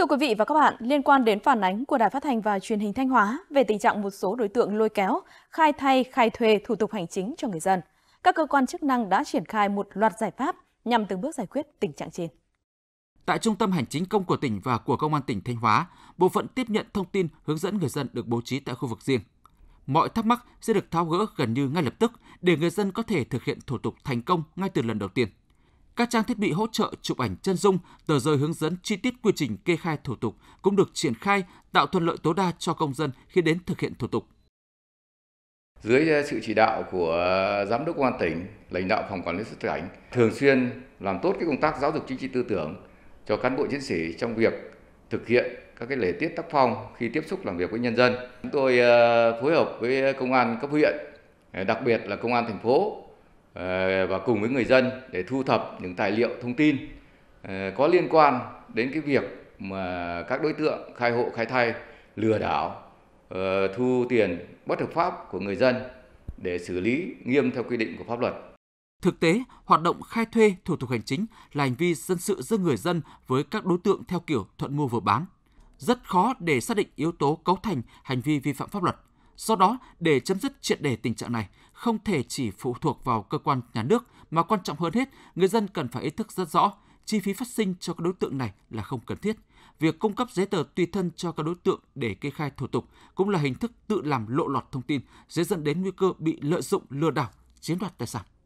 Thưa quý vị và các bạn, liên quan đến phản ánh của Đài Phát thanh và Truyền hình Thanh Hóa về tình trạng một số đối tượng lôi kéo, khai thay, khai thuê thủ tục hành chính cho người dân, các cơ quan chức năng đã triển khai một loạt giải pháp nhằm từng bước giải quyết tình trạng trên. Tại Trung tâm Hành chính công của tỉnh và của Công an tỉnh Thanh Hóa, bộ phận tiếp nhận thông tin hướng dẫn người dân được bố trí tại khu vực riêng. Mọi thắc mắc sẽ được tháo gỡ gần như ngay lập tức để người dân có thể thực hiện thủ tục thành công ngay từ lần đầu tiên. Các trang thiết bị hỗ trợ chụp ảnh chân dung, tờ rơi hướng dẫn chi tiết quy trình kê khai thủ tục cũng được triển khai tạo thuận lợi tối đa cho công dân khi đến thực hiện thủ tục. Dưới ờ, sự chỉ đạo của Giám đốc Công an tỉnh, lãnh đạo Phòng Quản lý xuất cảnh, thường xuyên làm tốt cái công tác giáo dục chính trị tư tưởng cho cán bộ chiến sĩ trong việc thực hiện các cái lễ tiết tác phong khi tiếp xúc làm việc với nhân dân. Chúng tôi ờ, phối hợp với công an cấp huyện, đặc biệt là công an thành phố Ờ, và cùng với người dân để thu thập những tài liệu thông tin ờ, có liên quan đến cái việc mà các đối tượng khai hộ khai thay lừa đảo ờ, thu tiền bất hợp pháp của người dân để xử lý nghiêm theo quy định của pháp luật. Thực tế, hoạt động khai thuê thủ tục hành chính là hành vi dân sự giữa người dân với các đối tượng theo kiểu thuận mua vừa bán. Rất khó để xác định yếu tố cấu thành hành vi vi phạm pháp luật. Do đó, để chấm dứt triệt đề tình trạng này, không thể chỉ phụ thuộc vào cơ quan nhà nước mà quan trọng hơn hết, người dân cần phải ý thức rất rõ chi phí phát sinh cho các đối tượng này là không cần thiết. Việc cung cấp giấy tờ tùy thân cho các đối tượng để kê khai thủ tục cũng là hình thức tự làm lộ lọt thông tin, dễ dẫn đến nguy cơ bị lợi dụng lừa đảo, chiếm đoạt tài sản.